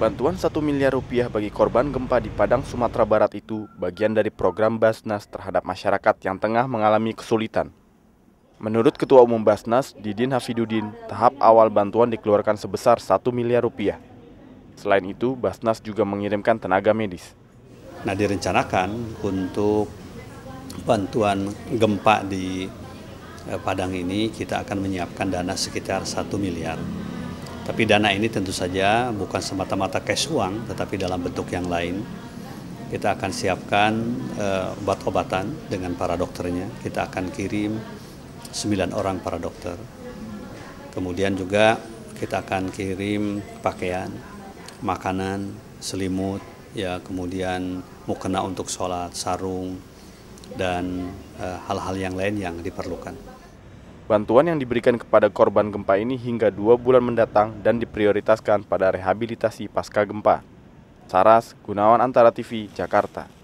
Bantuan 1 miliar rupiah bagi korban gempa di Padang, Sumatera Barat itu bagian dari program Basnas terhadap masyarakat yang tengah mengalami kesulitan. Menurut Ketua Umum Basnas, Didin Hafidudin, tahap awal bantuan dikeluarkan sebesar 1 miliar rupiah. Selain itu, Basnas juga mengirimkan tenaga medis. Nah, direncanakan untuk bantuan gempa di eh, Padang ini kita akan menyiapkan dana sekitar 1 miliar. Tapi dana ini tentu saja bukan semata-mata cash uang, tetapi dalam bentuk yang lain. Kita akan siapkan uh, obat-obatan dengan para dokternya. Kita akan kirim 9 orang para dokter. Kemudian juga kita akan kirim pakaian, makanan, selimut, ya kemudian mukena untuk sholat, sarung, dan eh, hal-hal uh, yang lain yang diperlukan. Bantuan yang diberikan kepada korban gempa ini hingga dua bulan mendatang dan diprioritaskan pada rehabilitasi pasca gempa. Saras Gunawan Antara TV, Jakarta.